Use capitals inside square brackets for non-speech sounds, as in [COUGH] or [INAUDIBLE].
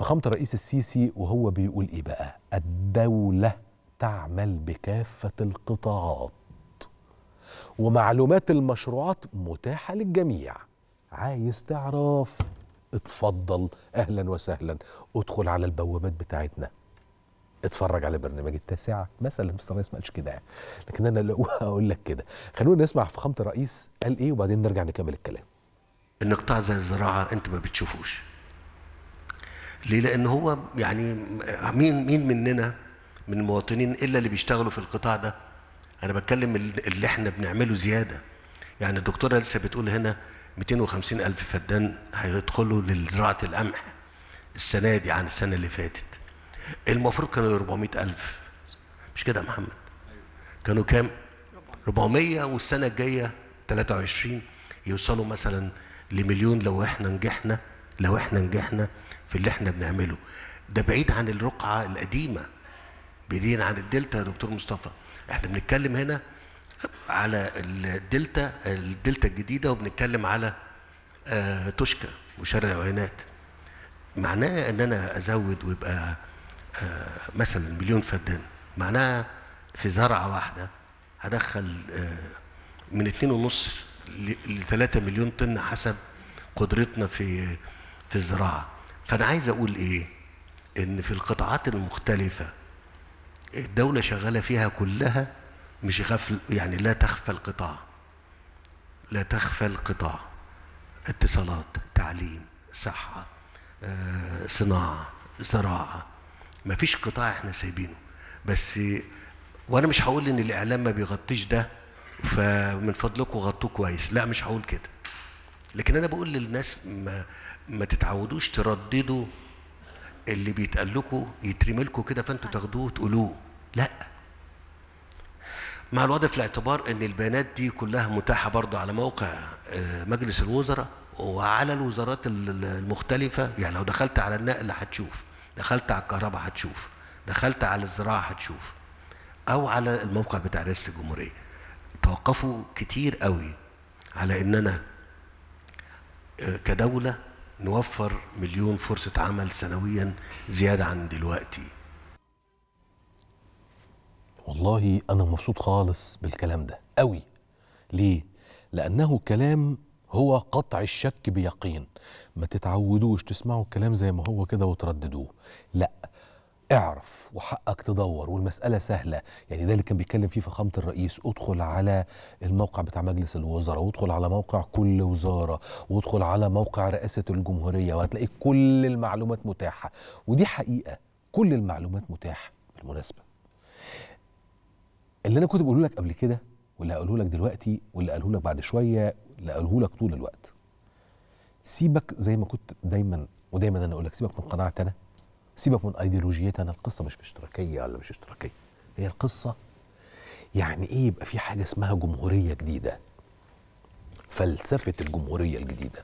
فخامة الرئيس السيسي وهو بيقول إيه بقى الدولة تعمل بكافة القطاعات ومعلومات المشروعات متاحة للجميع عايز تعرف اتفضل أهلا وسهلا ادخل على البوابات بتاعتنا اتفرج على برنامج التاسعة مثلا بس الرئيس ما قالش كده لكن أنا لو [LAUGHS] هقول لك كده خلونا نسمع فخامة الرئيس قال إيه وبعدين نرجع نكمل الكلام إن قطاع زي الزراعة أنت ما بتشوفوش ليه؟ لأن هو يعني مين مين مننا من المواطنين إلا اللي بيشتغلوا في القطاع ده أنا بتكلم اللي إحنا بنعمله زيادة يعني الدكتورة لسه بتقول هنا 250 ألف فدان هيدخلوا لزراعة القمح السنة دي عن السنة اللي فاتت المفروض كانوا 400 ألف مش كده يا محمد كانوا كام 400 والسنة الجاية 23 يوصلوا مثلا لمليون لو احنا نجحنا لو احنا نجحنا في اللي احنا بنعمله ده بعيد عن الرقعة القديمة بعيدين عن الدلتا يا دكتور مصطفى احنا بنتكلم هنا على الدلتا الدلتا الجديدة وبنتكلم على آه، توشكا وشارع العينات معناه ان انا ازود ويبقى آه، مثلا مليون فدان معناها في زرعة واحدة هدخل آه، من اتنين ونص لثلاثة مليون طن حسب قدرتنا في في الزراعة فأنا عايز أقول إيه إن في القطاعات المختلفة الدولة شغالة فيها كلها مش غفل يعني لا تخفى القطاع لا تخفى القطاع اتصالات تعليم صحة آه، صناعة زراعة ما فيش قطاع احنا سايبينه بس وانا مش هقول ان الاعلام ما بيغطيش ده فمن فضلكم غطوه كويس لا مش هقول كده لكن انا بقول للناس ما ما تتعودوش ترددوا اللي بيتقال لكم يترمي لكم كده فانتوا تاخدوه وتقولوه لا مع الوضع في الاعتبار ان البيانات دي كلها متاحه برضه على موقع آه، مجلس الوزراء وعلى الوزارات المختلفه يعني لو دخلت على النقل هتشوف دخلت على الكهرباء هتشوف دخلت على الزراعه هتشوف او على الموقع بتاع رئاسه الجمهوريه توقفوا كتير قوي على ان انا كدولة نوفر مليون فرصة عمل سنويا زيادة عن دلوقتي والله أنا مبسوط خالص بالكلام ده قوي ليه؟ لأنه كلام هو قطع الشك بيقين ما تتعودوش تسمعوا الكلام زي ما هو كده وترددوه لأ اعرف وحقك تدور والمسألة سهلة يعني ده اللي كان بيتكلم فيه فخامة الرئيس ادخل على الموقع بتاع مجلس الوزراء وادخل على موقع كل وزارة وادخل على موقع رئاسة الجمهورية وهتلاقي كل المعلومات متاحة ودي حقيقة كل المعلومات متاحة بالمناسبة اللي أنا كنت بقوله لك قبل كده واللي هقوله لك دلوقتي واللي قاله لك بعد شوية واللي قاله لك طول الوقت سيبك زي ما كنت دايما ودايما أنا أقول لك سيبك من قناعتي أنا سيبك من ايديولوجيتها انا القصه مش في اشتراكيه ولا مش اشتراكيه هي القصه يعني ايه يبقى في حاجه اسمها جمهوريه جديده فلسفه الجمهوريه الجديده